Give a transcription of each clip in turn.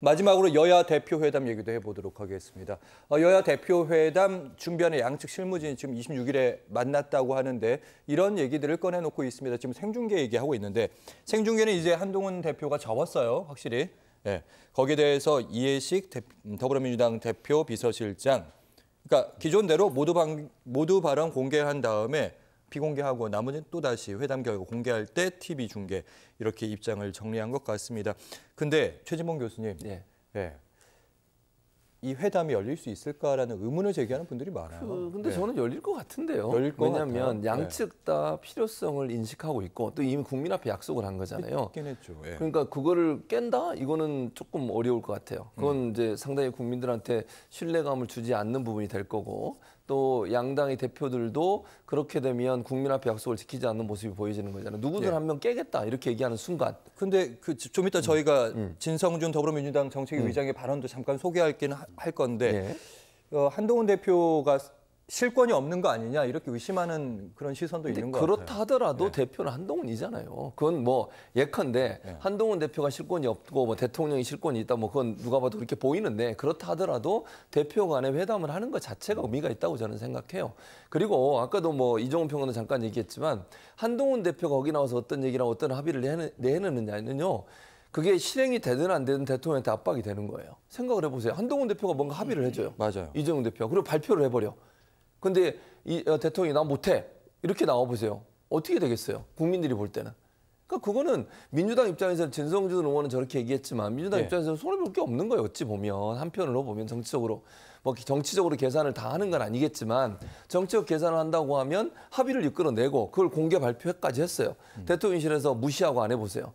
마지막으로 여야 대표회담 얘기도 해보도록 하겠습니다. 어, 여야 대표회담 준비하는 양측 실무진이 지금 26일에 만났다고 하는데 이런 얘기들을 꺼내놓고 있습니다. 지금 생중계 얘기하고 있는데 생중계는 이제 한동훈 대표가 접었어요. 확실히. 네. 거기에 대해서 이해식 대, 더불어민주당 대표 비서실장. 그러니까 기존대로 모두, 방, 모두 발언 공개한 다음에 비공개하고 나머지는 또다시 회담 결과 공개할 때 TV 중계 이렇게 입장을 정리한 것 같습니다. 근데 최진봉 교수님, 네. 네. 이 회담이 열릴 수 있을까라는 의문을 제기하는 분들이 많아요. 그, 근데 네. 저는 열릴 것 같은데요. 열릴 것 왜냐하면 같아요. 양측 다 필요성을 인식하고 있고 또 이미 국민 앞에 약속을 한 거잖아요. 깼긴 죠 예. 그러니까 그거를 깬다 이거는 조금 어려울 것 같아요. 그건 음. 이제 상당히 국민들한테 신뢰감을 주지 않는 부분이 될 거고 또 양당의 대표들도 그렇게 되면 국민 앞에 약속을 지키지 않는 모습이 보여지는 거잖아요. 누구든 예. 네. 한명 깨겠다 이렇게 얘기하는 순간. 근데 그좀 이따 저희가 음, 음. 진성준 더불어민주당 정책위 음. 의장의 발언도 잠깐 소개할긴 할 건데 예. 어, 한동훈 대표가 실권이 없는 거 아니냐 이렇게 의심하는 그런 시선도 있는 거 같아요. 그렇다 하더라도 네. 대표는 한동훈이잖아요. 그건 뭐 예컨대 네. 한동훈 대표가 실권이 없고 뭐 대통령이 실권이 있다 뭐 그건 누가 봐도 그렇게 보이는데 그렇다 하더라도 대표 간의 회담을 하는 것 자체가 의미가 있다고 저는 생각해요. 그리고 아까도 뭐 이종훈 평론가 잠깐 얘기했지만 한동훈 대표가 거기 나와서 어떤 얘기랑 어떤 합의를 내놓느냐는요. 그게 실행이 되든 안 되든 대통령한테 압박이 되는 거예요. 생각을 해보세요. 한동훈 대표가 뭔가 합의를 음. 해줘요. 맞아요. 이종훈 대표. 그리고 발표를 해버려. 근데 이 어, 대통령이 나 못해. 이렇게 나와보세요. 어떻게 되겠어요? 국민들이 볼 때는. 그러니까 그거는 민주당 입장에서는 진성준 의원은 저렇게 얘기했지만 민주당 네. 입장에서는 손해볼 게 없는 거예요. 어찌 보면 한편으로 보면 정치적으로 뭐 정치적으로 계산을 다 하는 건 아니겠지만 정치적 계산을 한다고 하면 합의를 이끌어내고 그걸 공개 발표까지 했어요. 음. 대통령실에서 무시하고 안 해보세요.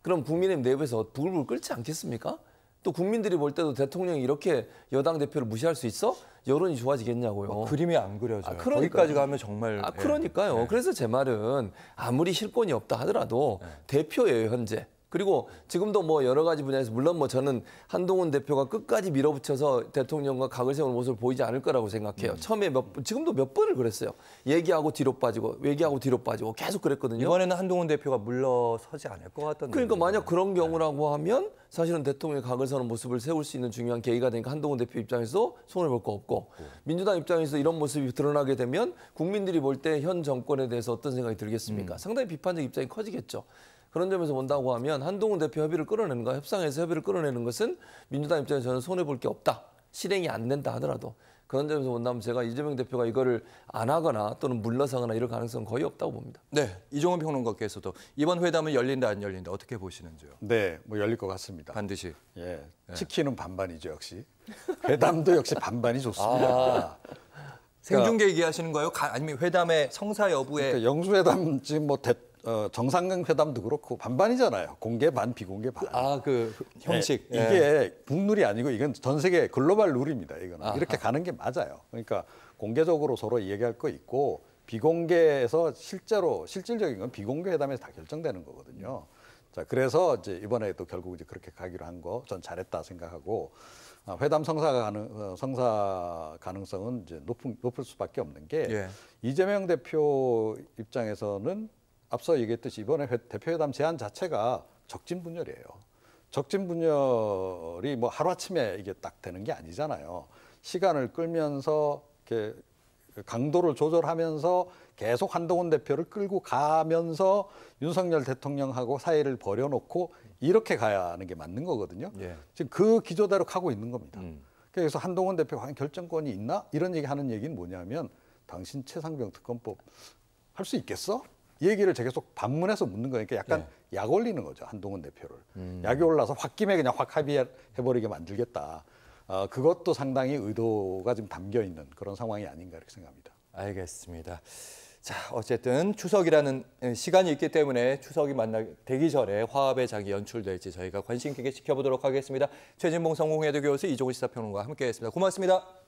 그럼 국민의힘 내부에서 부글부글 끓지 않겠습니까? 또 국민들이 볼 때도 대통령이 이렇게 여당 대표를 무시할 수 있어? 여론이 좋아지겠냐고요. 아, 그림이 안 그려져요. 아, 거기까지 가면 정말. 아, 예. 그러니까요. 네. 그래서 제 말은 아무리 실권이 없다 하더라도 네. 대표예요 현재. 그리고 지금도 뭐 여러 가지 분야에서 물론 뭐 저는 한동훈 대표가 끝까지 밀어붙여서 대통령과 각을 세우는 모습을 보이지 않을 거라고 생각해요. 음. 처음에 몇 지금도 몇 번을 그랬어요. 얘기하고 뒤로 빠지고 얘기하고 뒤로 빠지고 계속 그랬거든요. 이번에는 한동훈 대표가 물러서지 않을 것 같던데. 그러니까 만약 그런 네. 경우라고 하면 사실은 대통령이 각을 서는 모습을 세울 수 있는 중요한 계기가 되니까 한동훈 대표 입장에서 손을 볼 거 없고 네. 민주당 입장에서 이런 모습이 드러나게 되면 국민들이 볼 때 현 정권에 대해서 어떤 생각이 들겠습니까? 음. 상당히 비판적 입장이 커지겠죠. 그런 점에서 본다고 하면 한동훈 대표 협의를 끌어내는 거, 협상에서 협의를 끌어내는 것은 민주당 입장에서 는 손해볼 게 없다. 실행이 안 된다 하더라도 그런 점에서 본다면 제가 이재명 대표가 이거를 안 하거나 또는 물러서거나 이럴 가능성은 거의 없다고 봅니다. 네, 이종원 평론가께서도 이번 회담은 열린다 안 열린다 어떻게 보시는지요? 네, 뭐 열릴 것 같습니다. 반드시. 예, 예. 치킨은 반반이죠 역시. 회담도 역시 반반이 좋습니다. 아, 그러니까 생중계 얘기하시는 거예요? 가, 아니면 회담의 성사 여부에? 그러니까 영수회담 지금 뭐 대, 어, 정상강 회담도 그렇고 반반이잖아요. 공개 반 비공개 반. 아그 형식 네, 이게 예. 국룰이 아니고 이건 전 세계 글로벌 룰입니다. 이거는 아하. 이렇게 가는 게 맞아요. 그러니까 공개적으로 서로 얘기할 거 있고 비공개에서 실제로 실질적인 건 비공개 회담에서 다 결정되는 거거든요. 자 그래서 이제 이번에 또 결국 이제 그렇게 가기로 한 거 전 잘했다 생각하고 아, 회담 성사 가능 어, 성사 가능성은 이제 높은 높을 수밖에 없는 게 예. 이재명 대표 입장에서는 앞서 얘기했듯이 이번에 대표회담 제안 자체가 적진 분열이에요. 적진 분열이 뭐 하루아침에 이게 딱 되는 게 아니잖아요. 시간을 끌면서 이렇게 강도를 조절하면서 계속 한동훈 대표를 끌고 가면서 윤석열 대통령하고 사이를 버려놓고 이렇게 가야 하는 게 맞는 거거든요. 예. 지금 그 기조대로 가고 있는 겁니다. 음. 그래서 한동훈 대표 과연 결정권이 있나 이런 얘기 하는 얘기는 뭐냐면 당신 최상병 특검법 할 수 있겠어? 얘기를 제가 계속 반문해서 묻는 거니까 약간 네. 약 올리는 거죠 한동훈 대표를 음. 약이 올라서 홧김에 그냥 확 합의해버리게 만들겠다. 어, 그것도 상당히 의도가 지금 담겨 있는 그런 상황이 아닌가 이렇게 생각합니다. 알겠습니다. 자, 어쨌든 추석이라는 예, 시간이 있기 때문에 추석이 만나 되기 전에 화합의 장이 연출될지 저희가 관심 있게 지켜보도록 하겠습니다. 최진봉 성공회대 교수 이종우 시사평론가 함께했습니다. 고맙습니다.